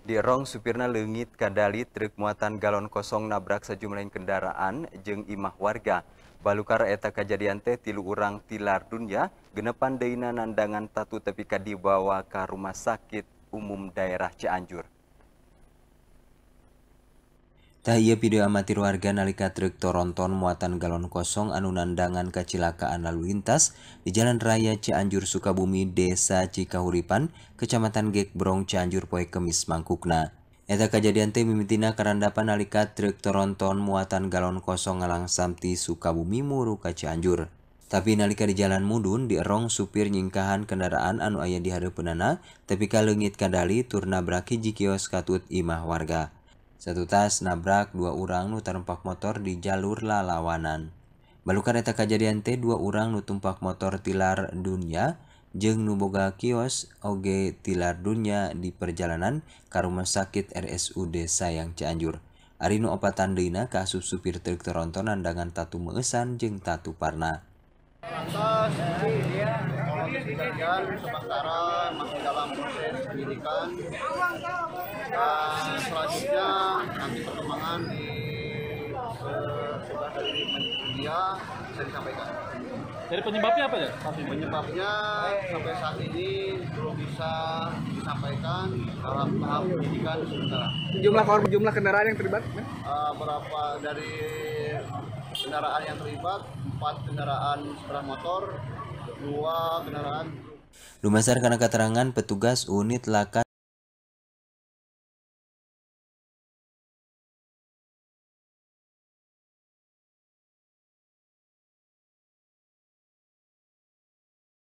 Di rong supirna Lengit kadali truk muatan galon kosong nabrak sejumlah kendaraan jeng imah warga. Balukar eta kejadian teh tilu urang tilar dunia, genepan deina nandangan tatu tepi kadibawa ke rumah sakit umum daerah Cianjur. Tahiya video amatir warga nalika truk Toronton muatan galon kosong anu nandangan kecelakaan lalu lintas di Jalan Raya Cianjur Sukabumi, Desa Cikahuripan, Kecamatan Gekbrong, Cianjur Poe Kemis Mangkukna. Eta kejadian teh mimitina karandapan nalika truk Toronton muatan galon kosong ngalang samti Sukabumi muru ka Cianjur. Tapi nalika di jalan mudun dierong supir nyingkahan kendaraan anu ayah di penana, tapi kalengit kadali turna braki jikios katut imah warga. Satu tas nabrak dua orang nu terempak motor di jalur lalawanan. Balukan eta kejadian teh dua orang nu tumpak motor tilar dunia jeng nu boga kios oge tilar dunia di perjalanan ke rumah sakit RSUD Sayang Cianjur. Ari nu opatan Dina kasus supir truk terontonan dengan tatu meesan jeng tatu parna. sementara masih dalam proses penyidikan nanti perkembangan di eh, sebelah dari India bisa disampaikan. Jadi penyebabnya apa ya? Penyebabnya sampai saat ini belum bisa disampaikan dalam tahap penyidikan sementara. Jumlah korban, jumlah kendaraan yang terlibat? Uh, berapa dari kendaraan yang terlibat? Empat kendaraan sepeda motor, dua kendaraan. Lumasar karena keterangan petugas unit laka